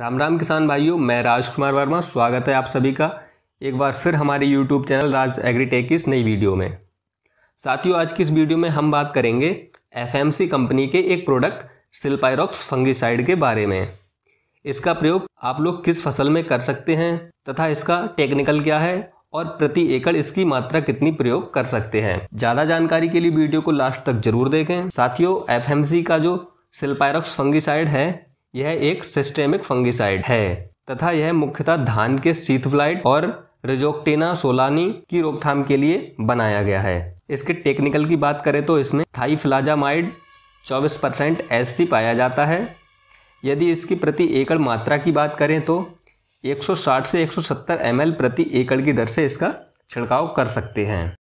राम राम किसान भाइयों मैं राज कुमार वर्मा स्वागत है आप सभी का एक बार फिर हमारे यूट्यूब चैनल राज एग्रीटेक की इस नई वीडियो में साथियों आज की इस वीडियो में हम बात करेंगे एफ कंपनी के एक प्रोडक्ट सिल्पायरॉक्स फंगिसाइड के बारे में इसका प्रयोग आप लोग किस फसल में कर सकते हैं तथा इसका टेक्निकल क्या है और प्रति एकड़ इसकी मात्रा कितनी प्रयोग कर सकते हैं ज़्यादा जानकारी के लिए वीडियो को लास्ट तक जरूर देखें साथियों एफ का जो सिल्पायरॉक्स फंगिसाइड है यह एक सिस्टेमिक फंगिसाइड है तथा यह मुख्यतः धान के सीथफ्लाइट और रिजोक्टेना सोलानी की रोकथाम के लिए बनाया गया है इसके टेक्निकल की बात करें तो इसमें थाईफ्लाजामाइड चौबीस परसेंट एस पाया जाता है यदि इसकी प्रति एकड़ मात्रा की बात करें तो 160 से 170 ml प्रति एकड़ की दर से इसका छिड़काव कर सकते हैं